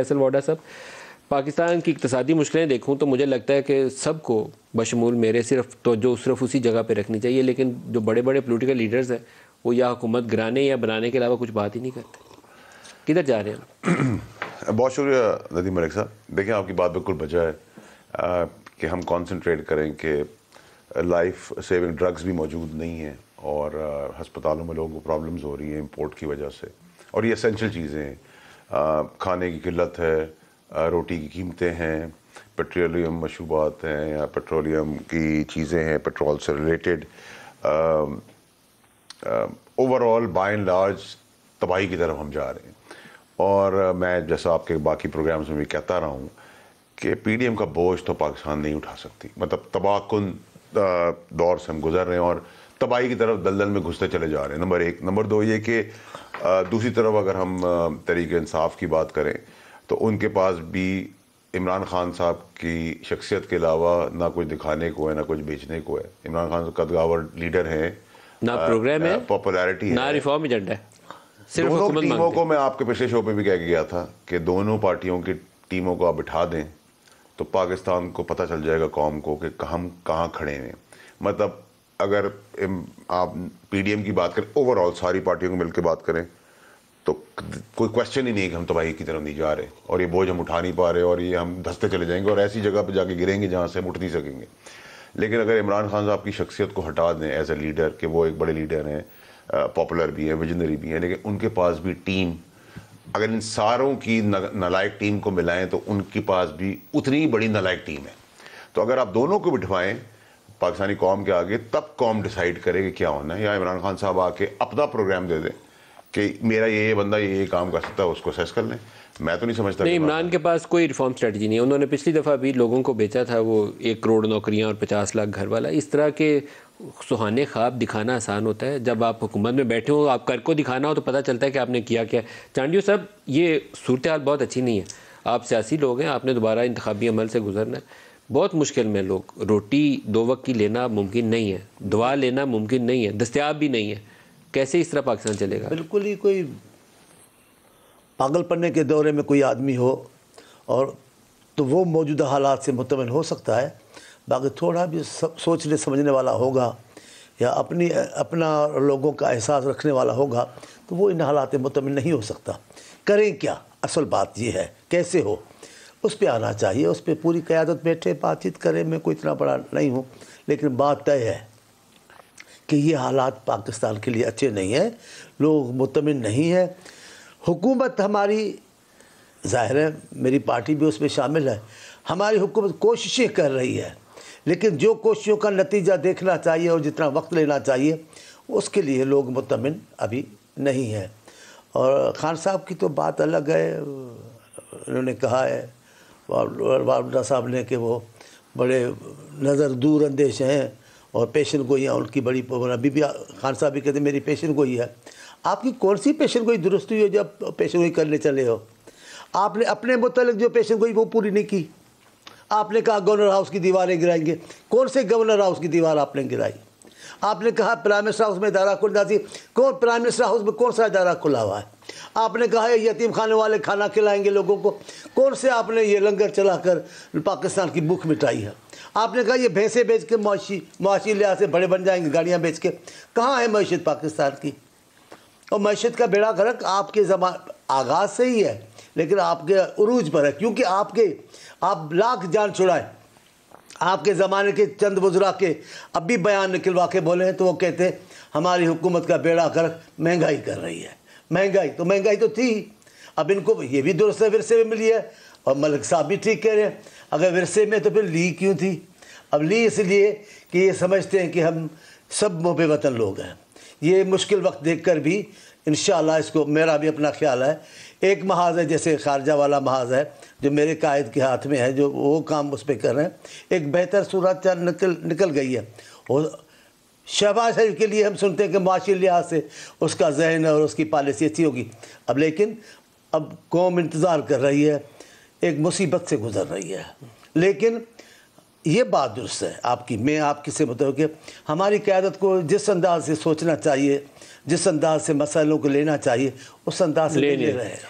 फैसल वाडा साहब पाकिस्तान की इकतदी मुश्किलें देखूँ तो मुझे लगता है कि सबको बशमूल मेरे सिर्फ तो जो सिर्फ उसी जगह पर रखनी चाहिए लेकिन जो बड़े बड़े पोलिटिकल लीडर्स हैं वो या हुकूमत गिराने या बनाने के अलावा कुछ बात ही नहीं करते किधर जा रहे हैं बहुत शुक्रिया नदी मलिक साहब देखिए आपकी बात बिल्कुल बजा है कि हम कॉन्सनट्रेट करें कि लाइफ सेविंग ड्रग्स भी मौजूद नहीं हैं और हस्पतालों में लोगों को प्रॉब्लम्स हो रही हैं इम्पोर्ट की वजह से और ये असेंशल चीज़ें हैं खाने की किल्लत है रोटी की कीमतें हैं पेट्रोलियम मशूबात हैं या पेट्रोलियम की चीज़ें हैं पेट्रोल से related overall by and large तबाही की तरफ हम जा रहे हैं और मैं जैसा आपके बाकी प्रोग्राम्स में भी कहता रहा हूँ कि पीडीएम का बोझ तो पाकिस्तान नहीं उठा सकती मतलब तबाहकुन दौर से हम गुजर रहे हैं और तबाही की तरफ दलदल में घुसते चले जा रहे हैं नंबर एक नंबर दो ये कि दूसरी तरफ अगर हम तरीक इंसाफ की बात करें तो उनके पास भी इमरान खान साहब की शख्सियत के अलावा ना कुछ दिखाने को है ना कुछ बेचने को है इमरान खान कदगावर लीडर हैं ना प्रोग्राम है पॉपुलैरिटी ना रिफॉर्म एजेंडा है दोनों टीमों को मैं आपके पिछले शो पे भी कह के गया था कि दोनों पार्टियों की टीमों को आप बिठा दें तो पाकिस्तान को पता चल जाएगा कौम को कि हम कहाँ खड़े हैं मतलब अगर आप पीडीएम की बात करें ओवरऑल सारी पार्टियों को मिलकर बात करें तो कोई क्वेश्चन ही नहीं है कि हम तबाही की तरफ नहीं जा रहे और ये बोझ हम उठा नहीं पा रहे और ये हम धसते चले जाएंगे और ऐसी जगह पर जाके गिरेंगे जहाँ से हम उठ नहीं सकेंगे लेकिन अगर इमरान खान साहब की शख्सियत को हटा दें एज ए लीडर कि वो एक बड़े लीडर हैं पॉपुलर भी हैं विजनरी भी हैं लेकिन उनके पास भी टीम अगर इन सारों की नलायक टीम को मिलाएं तो उनके पास भी उतनी ही बड़ी नलायक टीम है तो अगर आप दोनों को बिठवाएं पाकिस्तानी कौम के आगे तब कौम डिसाइड करे कि क्या होना है या इमरान खान साहब आके अपना प्रोग्राम दे दें कि मेरा ये ये बंदा ये ये काम कर सकता है उसको सेस कर लें मैं तो नहीं समझता नहीं इमरान के पास कोई रिफॉर्म स्ट्रेटजी नहीं है उन्होंने पिछली दफ़ा भी लोगों को बेचा था वो एक करोड़ नौकरियां और पचास लाख घर वाला इस तरह के सुहाने ख्वाब दिखाना आसान होता है जब आप हुकूमत में बैठे हो आप कर को दिखाना हो तो पता चलता है कि आपने किया क्या चांडियो साहब ये सूरत बहुत अच्छी नहीं है आप सियासी लोग हैं आपने दोबारा इंतबी अमल से गुजरना है बहुत मुश्किल में लोग रोटी दो वक्त की लेना मुमकिन नहीं है दुआ लेना मुमकिन नहीं है दस्तियाब भी नहीं है कैसे इस तरह पाकिस्तान चलेगा बिल्कुल ही कोई पागल पन्ने के दौरे में कोई आदमी हो और तो वो मौजूदा हालात से मुतमिन हो सकता है बाकी थोड़ा भी सोचने समझने वाला होगा या अपनी अपना लोगों का एहसास रखने वाला होगा तो वो इन हालात में मुतमिन नहीं हो सकता करें क्या असल बात ये है कैसे हो उस पर आना चाहिए उस पर पूरी क्यादत बैठे बातचीत करें मैं कोई इतना बड़ा नहीं हूँ लेकिन बात तय है कि ये हालात पाकिस्तान के लिए अच्छे नहीं हैं लोग मुतमिन नहीं हैं हुकूमत हमारी ज़ाहिर है मेरी पार्टी भी उसमें शामिल है हमारी हुकूमत कोशिशें कर रही है लेकिन जो कोशिशों का नतीजा देखना चाहिए और जितना वक्त लेना चाहिए उसके लिए लोग मुतमिन अभी नहीं हैं और ख़ान साहब की तो बात अलग है उन्होंने कहा है बाबडा साहब ने कि वो बड़े नज़र दूर अंदेश हैं और पेशन गोई हैं उनकी बड़ी अभी मतलब भी खान साहब भी कहते मेरी पेशन गोई है आपकी कौन सी पेशन गोई दुरुस्त हुई है जब पेशन गोई करने चले हो आपने अपने मुतलक जो पेशन गोई वो पूरी नहीं की आपने कहा गवर्नर हाउस की दीवारें गिराएंगे कौन से गवर्नर हाउस की दीवार आपने गिराई आपने कहा प्राइम मिनिस्टर हाउस में इदारा खुल जाती कौन प्राइम मिनिस्टर हाउस में कौन सा इदारा खुला हुआ है आपने कहा है यतीम खाने वाले खाना खिलाएंगे लोगों को कौन से आपने ये लंगर चलाकर पाकिस्तान की भूख मिटाई है आपने कहा ये भैंसे बेच के मुआशी मुआशी लिहाज से बड़े बन जाएंगे गाड़ियाँ बेच के कहाँ है मैशत पाकिस्तान की और मैशत का बेड़ा गर्क आपके जमा आगाज़ से ही है लेकिन आपके अरूज पर है क्योंकि आपके आप लाख जान छुड़ाएं आपके ज़माने के चंद बुजुर्ग के अब भी बयान निकलवा के बोले हैं तो वो कहते हैं हमारी हुकूमत का बेड़ा कर महंगाई कर रही है महंगाई तो महंगाई तो थी अब इनको ये भी दुरुस्त विरसे में मिली है और मलिक साहब भी ठीक कह रहे हैं अगर विरसे में तो फिर ली क्यों थी अब ली इसलिए कि ये समझते हैं कि हम सब मोहबे वतन लोग हैं ये मुश्किल वक्त देख कर भी इन इसको मेरा भी अपना ख्याल है एक महाज है जैसे खारजा वाला महाज है जो मेरे कायद के हाथ में है जो वो काम उस पर कर रहे हैं एक बेहतर सूरत निकल निकल गई है और शहबाज शरीफ के लिए हम सुनते हैं कि माशी लिहाज से उसका जहन और उसकी पॉलिसी अच्छी होगी अब लेकिन अब कौम इंतज़ार कर रही है एक मुसीबत से गुजर रही है लेकिन ये बात दुरुस्त है आपकी मैं किसी से मतलब हमारी क्यादत को जिस अंदाज से सोचना चाहिए जिस अंदाज से मसलों को लेना चाहिए उस अंदाज से ले, ले, ले रहे हैं